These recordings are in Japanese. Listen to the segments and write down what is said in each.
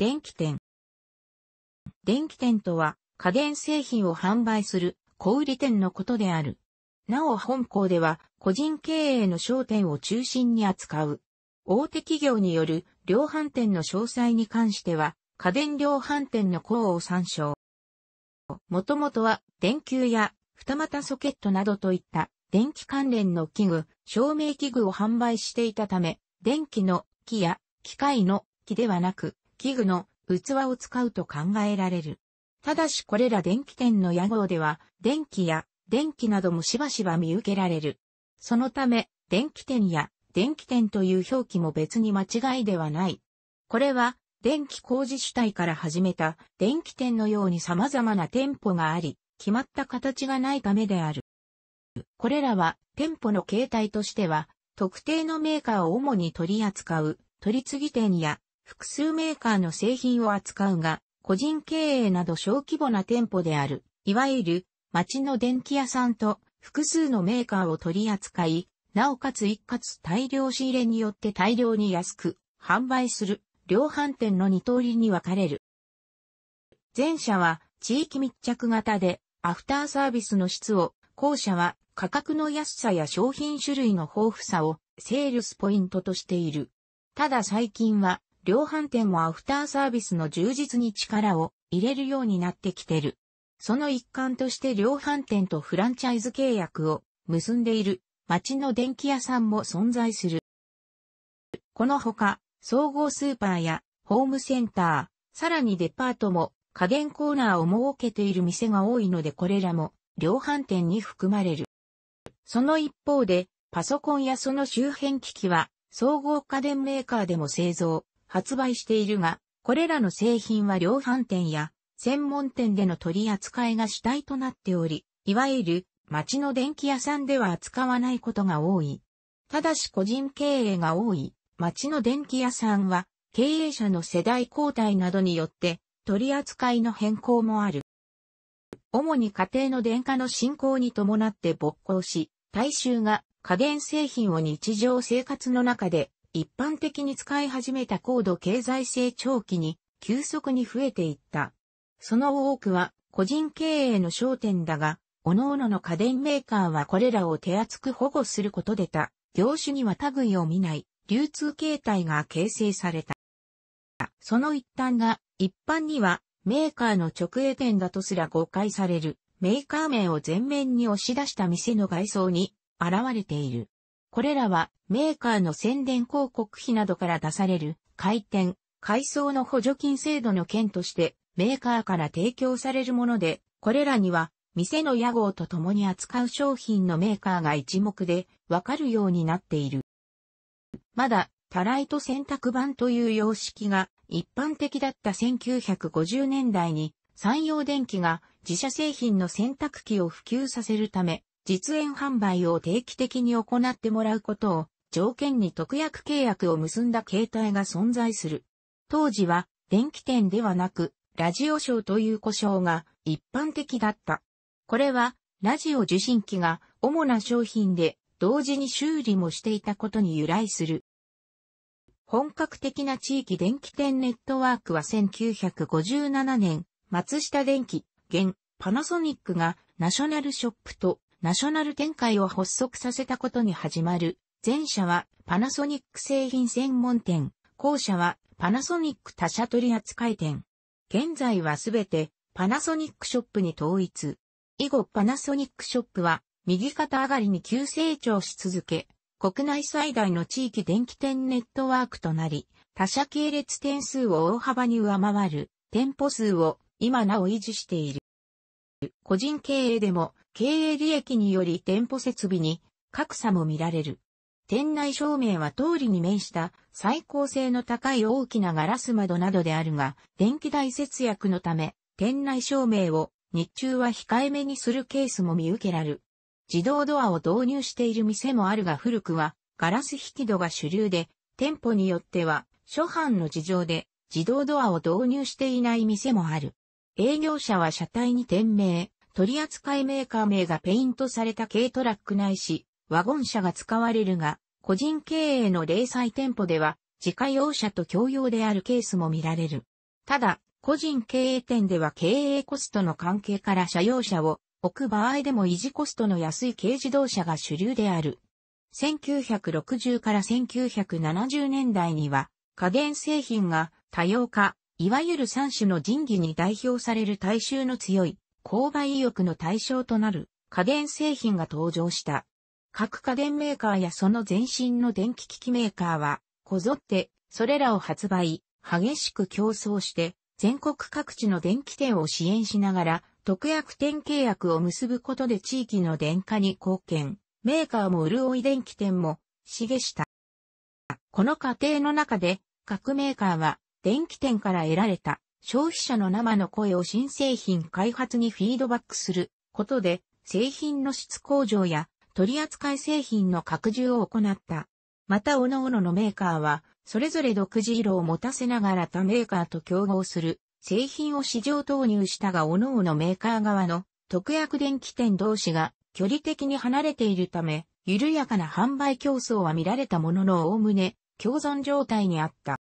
電気店。電気店とは、家電製品を販売する小売店のことである。なお本校では、個人経営の商店を中心に扱う。大手企業による量販店の詳細に関しては、家電量販店の項を参照。もともとは、電球や二股ソケットなどといった電気関連の器具、照明器具を販売していたため、電気の木や機械の木ではなく、器具の器を使うと考えられる。ただしこれら電気店の屋号では、電気や電気などもしばしば見受けられる。そのため、電気店や電気店という表記も別に間違いではない。これは、電気工事主体から始めた電気店のように様々な店舗があり、決まった形がないためである。これらは店舗の形態としては、特定のメーカーを主に取り扱う取次店や複数メーカーの製品を扱うが、個人経営など小規模な店舗である、いわゆる町の電気屋さんと複数のメーカーを取り扱い、なおかつ一括大量仕入れによって大量に安く販売する量販店の二通りに分かれる。前者は地域密着型でアフターサービスの質を、後者は価格の安さや商品種類の豊富さをセールスポイントとしている。ただ最近は量販店もアフターサービスの充実に力を入れるようになってきてる。その一環として量販店とフランチャイズ契約を結んでいる町の電気屋さんも存在する。このほか、総合スーパーやホームセンター、さらにデパートも家電コーナーを設けている店が多いのでこれらも量販店に含まれる。その一方で、パソコンやその周辺機器は総合家電メーカーでも製造、発売しているが、これらの製品は量販店や専門店での取り扱いが主体となっており、いわゆる街の電気屋さんでは扱わないことが多い。ただし個人経営が多い街の電気屋さんは経営者の世代交代などによって取り扱いの変更もある。主に家庭の電化の進行に伴って勃興し、大衆が家電製品を日常生活の中で一般的に使い始めた高度経済成長期に急速に増えていった。その多くは個人経営の焦点だが、各々の家電メーカーはこれらを手厚く保護することでた、業種には類を見ない流通形態が形成された。その一端が一般にはメーカーの直営店だとすら誤解されるメーカー名を前面に押し出した店の外装に現れている。これらはメーカーの宣伝広告費などから出される回転、改装の補助金制度の件としてメーカーから提供されるもので、これらには店の屋号と共に扱う商品のメーカーが一目でわかるようになっている。まだ、タライト選択版という様式が一般的だった1950年代に山陽電機が自社製品の洗濯機を普及させるため、実演販売を定期的に行ってもらうことを条件に特約契約を結んだ形態が存在する。当時は電気店ではなくラジオショーという故障が一般的だった。これはラジオ受信機が主な商品で同時に修理もしていたことに由来する。本格的な地域電気店ネットワークは1957年、松下電機、現、パナソニックがナショナルショップとナショナル展開を発足させたことに始まる。前者はパナソニック製品専門店、後者はパナソニック他社取扱店。現在はすべてパナソニックショップに統一。以後パナソニックショップは右肩上がりに急成長し続け、国内最大の地域電気店ネットワークとなり、他社系列店数を大幅に上回る店舗数を今なお維持している。個人経営でも経営利益により店舗設備に格差も見られる。店内照明は通りに面した最高性の高い大きなガラス窓などであるが、電気代節約のため、店内照明を日中は控えめにするケースも見受けられる。自動ドアを導入している店もあるが古くはガラス引き戸が主流で、店舗によっては初版の事情で自動ドアを導入していない店もある。営業者は車体に店名、取扱メーカー名がペイントされた軽トラックないし、ワゴン車が使われるが、個人経営の零細店舗では、自家用車と共用であるケースも見られる。ただ、個人経営店では経営コストの関係から車用車を置く場合でも維持コストの安い軽自動車が主流である。1960から1970年代には家電製品が多様化、いわゆる三種の神器に代表される大衆の強い購買意欲の対象となる家電製品が登場した。各家電メーカーやその前身の電気機器メーカーは、こぞってそれらを発売、激しく競争して、全国各地の電気店を支援しながら、特約店契約を結ぶことで地域の電化に貢献、メーカーも潤い電気店も、茂した。この過程の中で、各メーカーは、電気店から得られた消費者の生の声を新製品開発にフィードバックすることで、製品の質向上や取扱製品の拡充を行った。また、各々のメーカーは、それぞれ独自色を持たせながら他メーカーと競合する製品を市場投入したが、各々メーカー側の特約電気店同士が距離的に離れているため、緩やかな販売競争は見られたものの、おおむね共存状態にあった。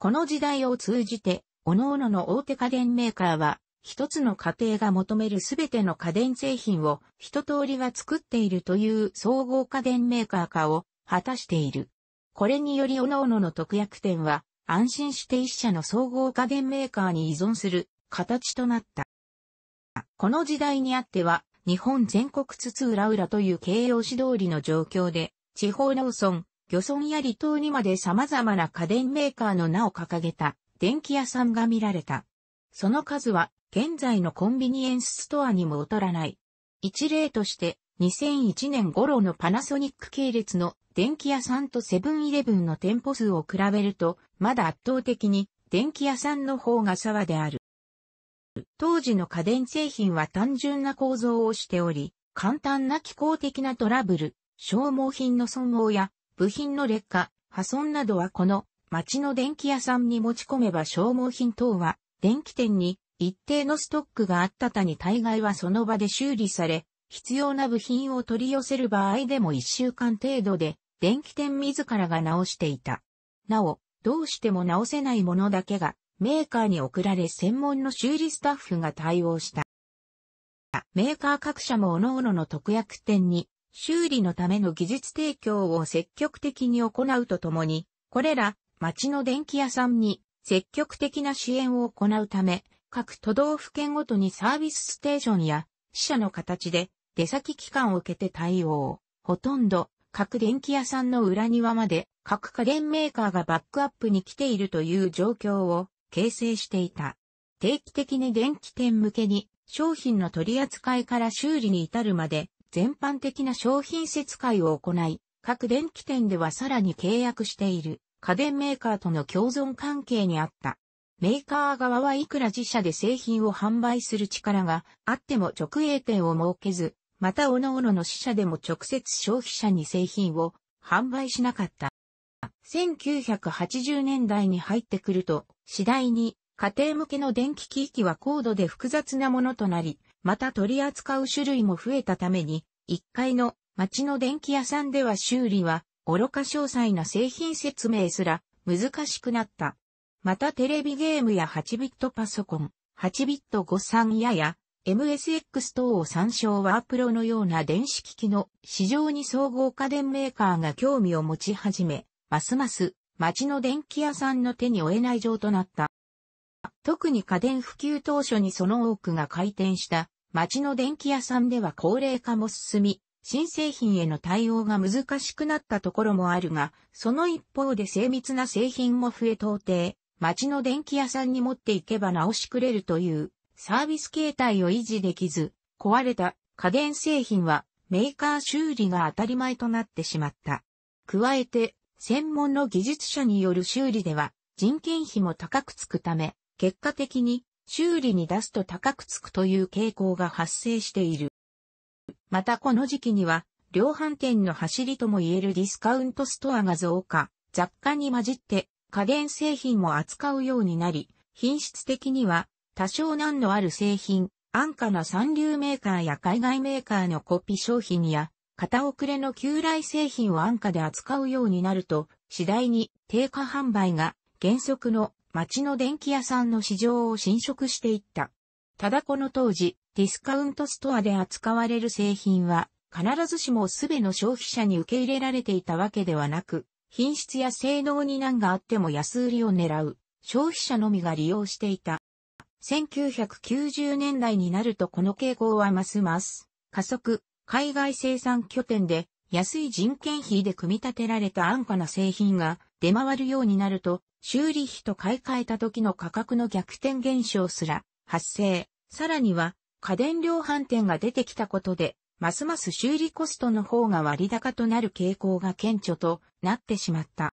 この時代を通じて、各々の大手家電メーカーは、一つの家庭が求めるすべての家電製品を一通りは作っているという総合家電メーカー化を果たしている。これにより各々の特約店は安心して一社の総合家電メーカーに依存する形となった。この時代にあっては日本全国津々浦々という形容詞通りの状況で地方農村、漁村や離島にまで様々な家電メーカーの名を掲げた電気屋さんが見られた。その数は現在のコンビニエンスストアにも劣らない。一例として、2001年頃のパナソニック系列の電気屋さんとセブンイレブンの店舗数を比べると、まだ圧倒的に電気屋さんの方が差である。当時の家電製品は単純な構造をしており、簡単な機構的なトラブル、消耗品の損耗や部品の劣化、破損などはこの町の電気屋さんに持ち込めば消耗品等は電気店に一定のストックがあったたに大概はその場で修理され、必要な部品を取り寄せる場合でも1週間程度で電気店自らが直していた。なお、どうしても直せないものだけがメーカーに送られ専門の修理スタッフが対応した。メーカー各社も各々の特約店に修理のための技術提供を積極的に行うとともに、これら町の電気屋さんに積極的な支援を行うため、各都道府県ごとにサービスステーションや支社の形で出先機関を受けて対応。ほとんど各電気屋さんの裏庭まで各家電メーカーがバックアップに来ているという状況を形成していた。定期的に電気店向けに商品の取り扱いから修理に至るまで全般的な商品説会を行い、各電気店ではさらに契約している家電メーカーとの共存関係にあった。メーカー側はいくら自社で製品を販売する力があっても直営店を設けず、また各々の支社でも直接消費者に製品を販売しなかった。1980年代に入ってくると、次第に家庭向けの電気機器は高度で複雑なものとなり、また取り扱う種類も増えたために、1階の町の電気屋さんでは修理は、愚か詳細な製品説明すら難しくなった。またテレビゲームや8ビットパソコン、8ビット53やや、MSX 等を参照ワープロのような電子機器の市場に総合家電メーカーが興味を持ち始め、ますます町の電気屋さんの手に負えない状となった。特に家電普及当初にその多くが開店した街の電気屋さんでは高齢化も進み、新製品への対応が難しくなったところもあるが、その一方で精密な製品も増え到底、街の電気屋さんに持っていけば直しくれるというサービス形態を維持できず、壊れた家電製品はメーカー修理が当たり前となってしまった。加えて、専門の技術者による修理では人件費も高くつくため、結果的に修理に出すと高くつくという傾向が発生している。またこの時期には、量販店の走りとも言えるディスカウントストアが増加、雑貨に混じって家電製品も扱うようになり、品質的には多少難のある製品、安価な三流メーカーや海外メーカーのコピー商品や、片遅れの旧来製品を安価で扱うようになると、次第に定価販売が原則の町の電気屋さんの市場を侵食していった。ただこの当時、ディスカウントストアで扱われる製品は、必ずしもすべの消費者に受け入れられていたわけではなく、品質や性能に難があっても安売りを狙う、消費者のみが利用していた。1990年代になるとこの傾向はますます、加速、海外生産拠点で安い人件費で組み立てられた安価な製品が出回るようになると、修理費と買い替えた時の価格の逆転現象すら発生。さらには、家電量販店が出てきたことで、ますます修理コストの方が割高となる傾向が顕著となってしまった。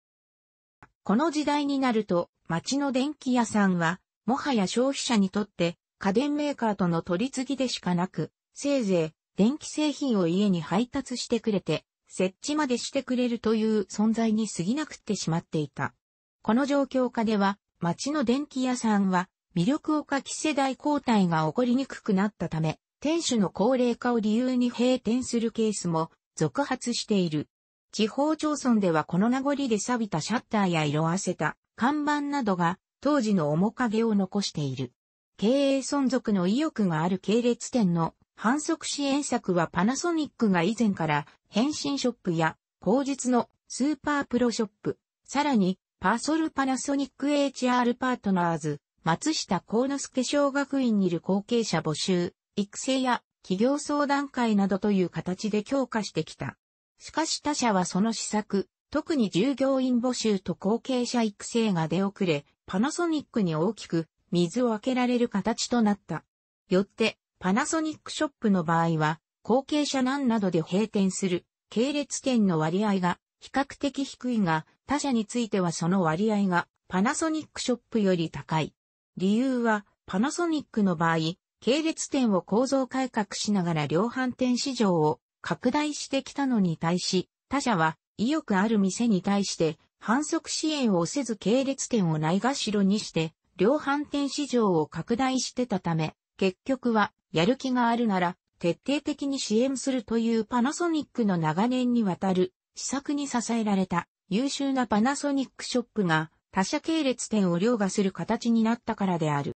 この時代になると、町の電気屋さんは、もはや消費者にとって家電メーカーとの取り次ぎでしかなく、せいぜい電気製品を家に配達してくれて、設置までしてくれるという存在に過ぎなくってしまっていた。この状況下では、町の電気屋さんは、魅力をかき世代交代が起こりにくくなったため、店主の高齢化を理由に閉店するケースも続発している。地方町村ではこの名残で錆びたシャッターや色あせた看板などが当時の面影を残している。経営存続の意欲がある系列店の反則支援策はパナソニックが以前から返信ショップや、後日のスーパープロショップ、さらに、パーソルパナソニック HR パートナーズ、松下幸之助小学院にいる後継者募集、育成や企業相談会などという形で強化してきた。しかし他社はその施策、特に従業員募集と後継者育成が出遅れ、パナソニックに大きく水を開けられる形となった。よって、パナソニックショップの場合は、後継者難などで閉店する系列店の割合が比較的低いが、他社についてはその割合がパナソニックショップより高い。理由は、パナソニックの場合、系列店を構造改革しながら量販店市場を拡大してきたのに対し、他社は意欲ある店に対して反則支援をせず系列店をないがしろにして、量販店市場を拡大してたため、結局はやる気があるなら徹底的に支援するというパナソニックの長年にわたる施策に支えられた優秀なパナソニックショップが他社系列店を凌駕する形になったからである。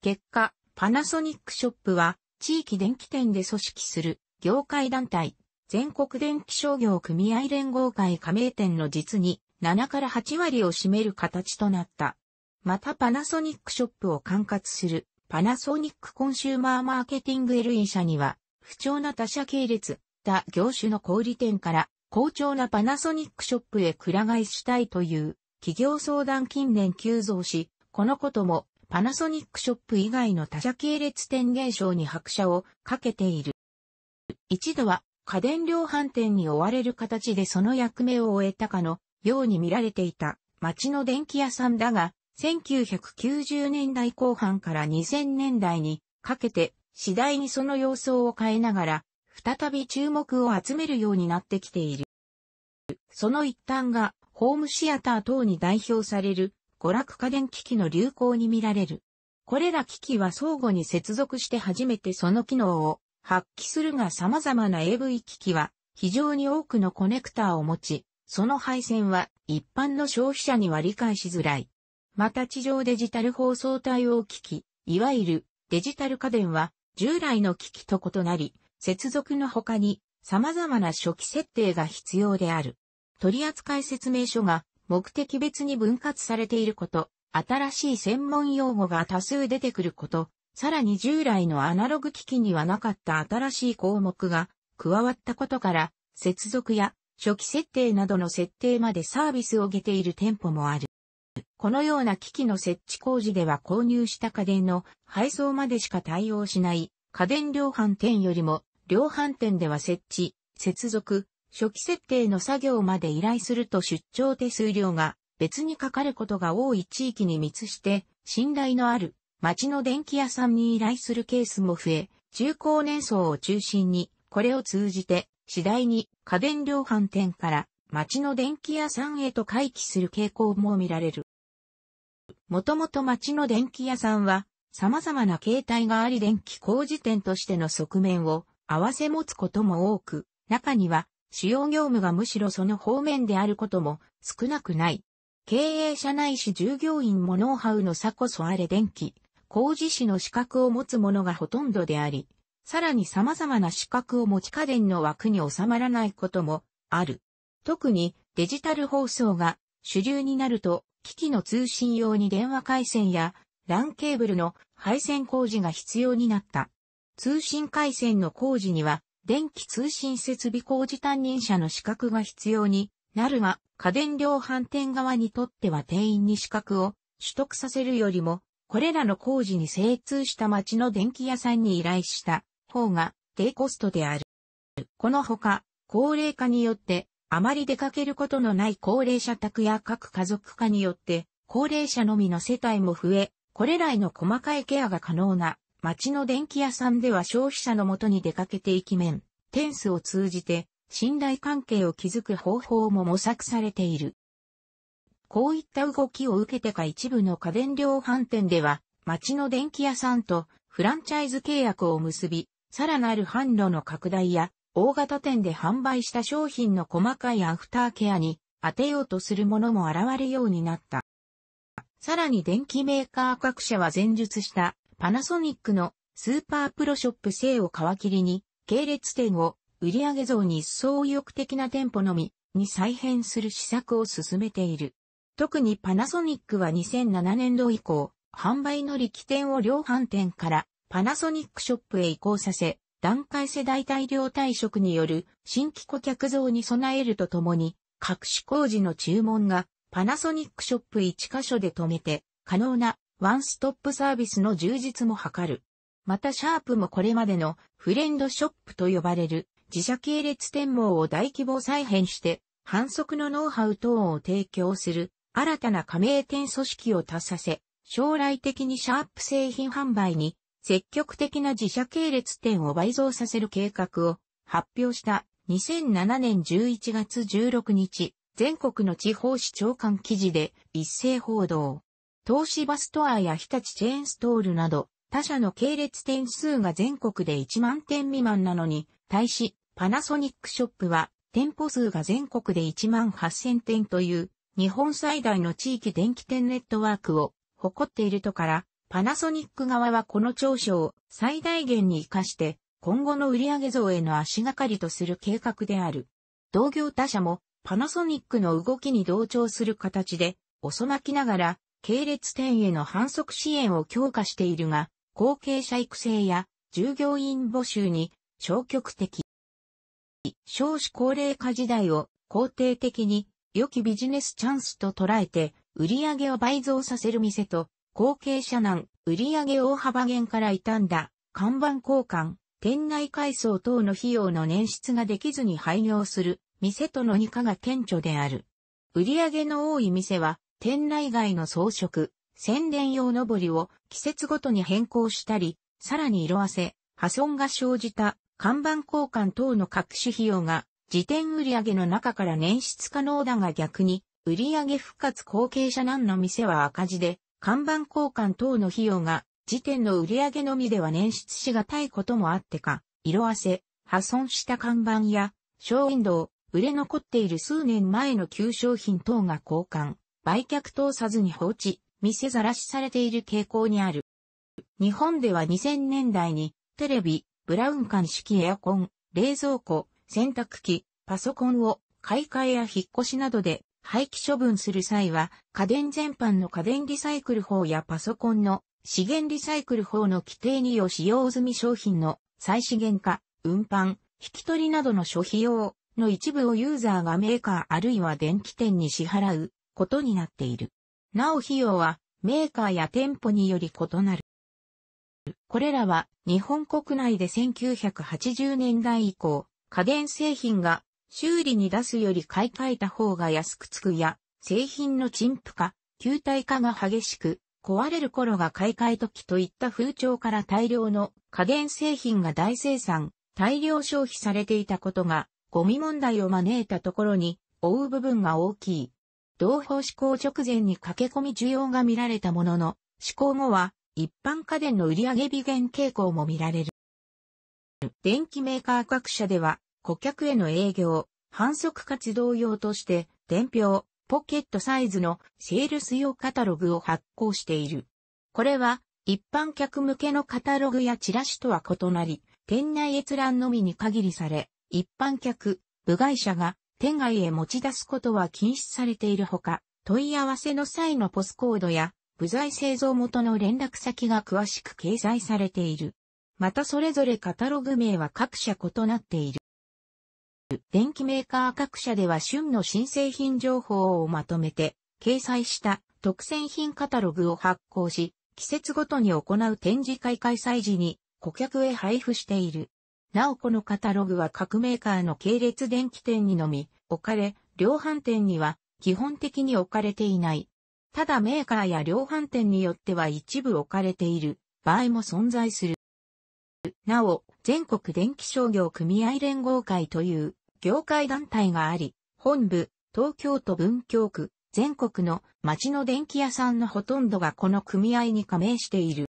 結果、パナソニックショップは地域電気店で組織する業界団体、全国電気商業組合連合会加盟店の実に7から8割を占める形となった。またパナソニックショップを管轄するパナソニックコンシューマーマーケティング LE 社には、不調な他社系列、他業種の小売店から、好調なパナソニックショップへくら替えしたいという、企業相談近年急増し、このことも、パナソニックショップ以外の他社系列店現象に拍車をかけている。一度は家電量販店に追われる形でその役目を終えたかのように見られていた町の電気屋さんだが、1990年代後半から2000年代にかけて次第にその様相を変えながら、再び注目を集めるようになってきている。その一端が、ホームシアター等に代表される、娯楽家電機器の流行に見られる。これら機器は相互に接続して初めてその機能を発揮するが様々な AV 機器は非常に多くのコネクターを持ち、その配線は一般の消費者には理解しづらい。また地上デジタル放送対応機器、いわゆるデジタル家電は従来の機器と異なり、接続の他に様々な初期設定が必要である。取扱説明書が目的別に分割されていること、新しい専門用語が多数出てくること、さらに従来のアナログ機器にはなかった新しい項目が加わったことから、接続や初期設定などの設定までサービスを受けている店舗もある。このような機器の設置工事では購入した家電の配送までしか対応しない家電量販店よりも量販店では設置、接続、初期設定の作業まで依頼すると出張手数料が別にかかることが多い地域に密して信頼のある町の電気屋さんに依頼するケースも増え、中高年層を中心にこれを通じて次第に家電量販店から町の電気屋さんへと回帰する傾向も見られる。もともと町の電気屋さんは、様々な形態があり電気工事店としての側面を併せ持つことも多く、中には主要業務がむしろその方面であることも少なくない。経営者ないし従業員もノウハウの差こそあれ電気、工事士の資格を持つ者がほとんどであり、さらに様々な資格を持ち家電の枠に収まらないこともある。特にデジタル放送が主流になると、機器の通信用に電話回線や LAN ケーブルの配線工事が必要になった。通信回線の工事には、電気通信設備工事担任者の資格が必要になるが、家電量販店側にとっては店員に資格を取得させるよりも、これらの工事に精通した町の電気屋さんに依頼した方が低コストである。このほか、高齢化によってあまり出かけることのない高齢者宅や各家族化によって、高齢者のみの世帯も増え、これらへの細かいケアが可能な、町の電気屋さんでは消費者のもとに出かけていき面、テンスを通じて、信頼関係を築く方法も模索されている。こういった動きを受けてか一部の家電量販店では、町の電気屋さんとフランチャイズ契約を結び、さらなる販路の拡大や大型店で販売した商品の細かいアフターケアに当てようとするものも現れるようになった。さらに電機メーカー各社は前述したパナソニックのスーパープロショップ製を皮切りに系列店を売上増に一層意欲的な店舗のみに再編する施策を進めている。特にパナソニックは2007年度以降、販売の力点を量販店からパナソニックショップへ移行させ、段階世代大量退職による新規顧客増に備えるとともに、各種工事の注文がパナソニックショップ1箇所で止めて、可能なワンストップサービスの充実も図る。またシャープもこれまでのフレンドショップと呼ばれる自社系列展望を大規模再編して反則のノウハウ等を提供する新たな加盟店組織を達させ、将来的にシャープ製品販売に積極的な自社系列店を倍増させる計画を発表した2007年11月16日、全国の地方市長官記事で一斉報道。東芝ストアや日立チェーンストールなど、他社の系列店数が全国で1万店未満なのに、対し、パナソニックショップは、店舗数が全国で1万8000店という、日本最大の地域電気店ネットワークを誇っているとから、パナソニック側はこの長所を最大限に活かして、今後の売上増への足がかりとする計画である。同業他社もパナソニックの動きに同調する形で、遅まきながら、系列店への反則支援を強化しているが、後継者育成や従業員募集に消極的。少子高齢化時代を肯定的に良きビジネスチャンスと捉えて売上を倍増させる店と後継者難、売上大幅減から傷んだ、看板交換、店内改装等の費用の捻出ができずに廃業する、店との二課が顕著である。売上の多い店は、店内外の装飾、宣伝用のぼりを季節ごとに変更したり、さらに色あせ、破損が生じた看板交換等の各種費用が、時点売上の中から捻出可能だが逆に、売上復活後継者難の店は赤字で、看板交換等の費用が、時点の売上のみでは捻出しがたいこともあってか、色あせ、破損した看板や、ショーウィンドウ、売れ残っている数年前の旧商品等が交換、売却等さずに放置、店ざらしされている傾向にある。日本では2000年代に、テレビ、ブラウン管式エアコン、冷蔵庫、洗濯機、パソコンを買い替えや引っ越しなどで廃棄処分する際は、家電全般の家電リサイクル法やパソコンの資源リサイクル法の規定によ使用済み商品の再資源化、運搬、引き取りなどの諸費用の一部をユーザーがメーカーあるいは電気店に支払うことになっている。なお費用はメーカーや店舗により異なる。これらは日本国内で1980年代以降、家電製品が修理に出すより買い替えた方が安くつくや、製品の陳腐化、球体化が激しく、壊れる頃が買い替え時といった風潮から大量の加減製品が大生産、大量消費されていたことが、ゴミ問題を招いたところに、追う部分が大きい。同法施行直前に駆け込み需要が見られたものの、施行後は一般家電の売上微減傾向も見られる。電気メーカー各社では顧客への営業、反則活動用として、伝票、ポケットサイズのセールス用カタログを発行している。これは、一般客向けのカタログやチラシとは異なり、店内閲覧のみに限りされ、一般客、部外者が店外へ持ち出すことは禁止されているほか、問い合わせの際のポスコードや、部材製造元の連絡先が詳しく掲載されている。またそれぞれカタログ名は各社異なっている。電機メーカー各社では旬の新製品情報をまとめて、掲載した特選品カタログを発行し、季節ごとに行う展示会開催時に顧客へ配布している。なおこのカタログは各メーカーの系列電気店にのみ置かれ、量販店には基本的に置かれていない。ただメーカーや量販店によっては一部置かれている場合も存在する。なお、全国電気商業組合連合会という業界団体があり、本部、東京都文京区、全国の町の電気屋さんのほとんどがこの組合に加盟している。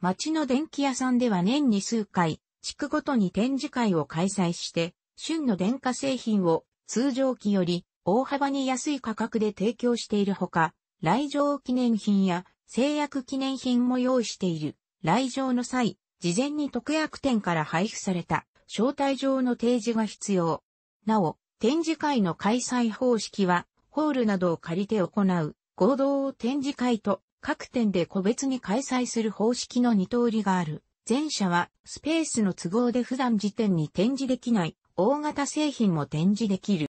町の電気屋さんでは年に数回、地区ごとに展示会を開催して、旬の電化製品を通常期より大幅に安い価格で提供しているほか、来場記念品や製薬記念品も用意している。来場の際、事前に特約店から配布された招待状の提示が必要。なお、展示会の開催方式は、ホールなどを借りて行う合同展示会と各店で個別に開催する方式の二通りがある。前者はスペースの都合で普段時点に展示できない大型製品も展示できる。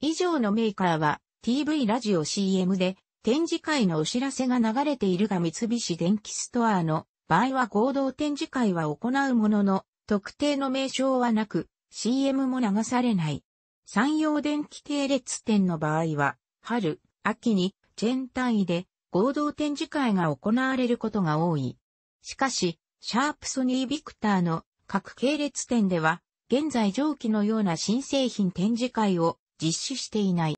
以上のメーカーは TV ラジオ CM で展示会のお知らせが流れているが三菱電機ストアの場合は合同展示会は行うものの、特定の名称はなく、CM も流されない。山陽電気系列店の場合は、春、秋に、チェーン単位で合同展示会が行われることが多い。しかし、シャープソニービクターの各系列店では、現在上記のような新製品展示会を実施していない。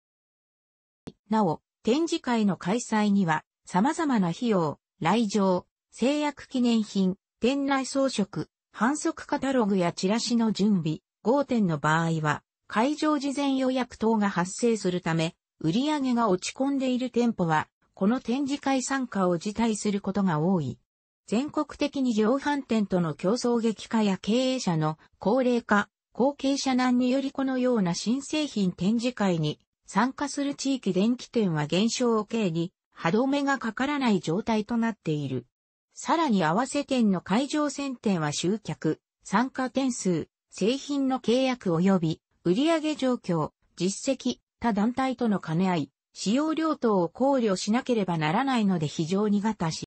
なお、展示会の開催には、様々な費用、来場、製薬記念品、店内装飾、反則カタログやチラシの準備、合点の場合は、会場事前予約等が発生するため、売り上げが落ち込んでいる店舗は、この展示会参加を辞退することが多い。全国的に量販店との競争激化や経営者の高齢化、後継者難によりこのような新製品展示会に参加する地域電気店は減少を経に歯止めがかからない状態となっている。さらに合わせ店の会場選店は集客、参加点数、製品の契約及び売上状況、実績、他団体との兼ね合い、使用量等を考慮しなければならないので非常にたし、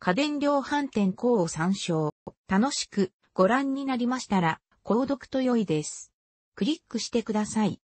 家電量販店項を参照。楽しくご覧になりましたら、購読と良いです。クリックしてください。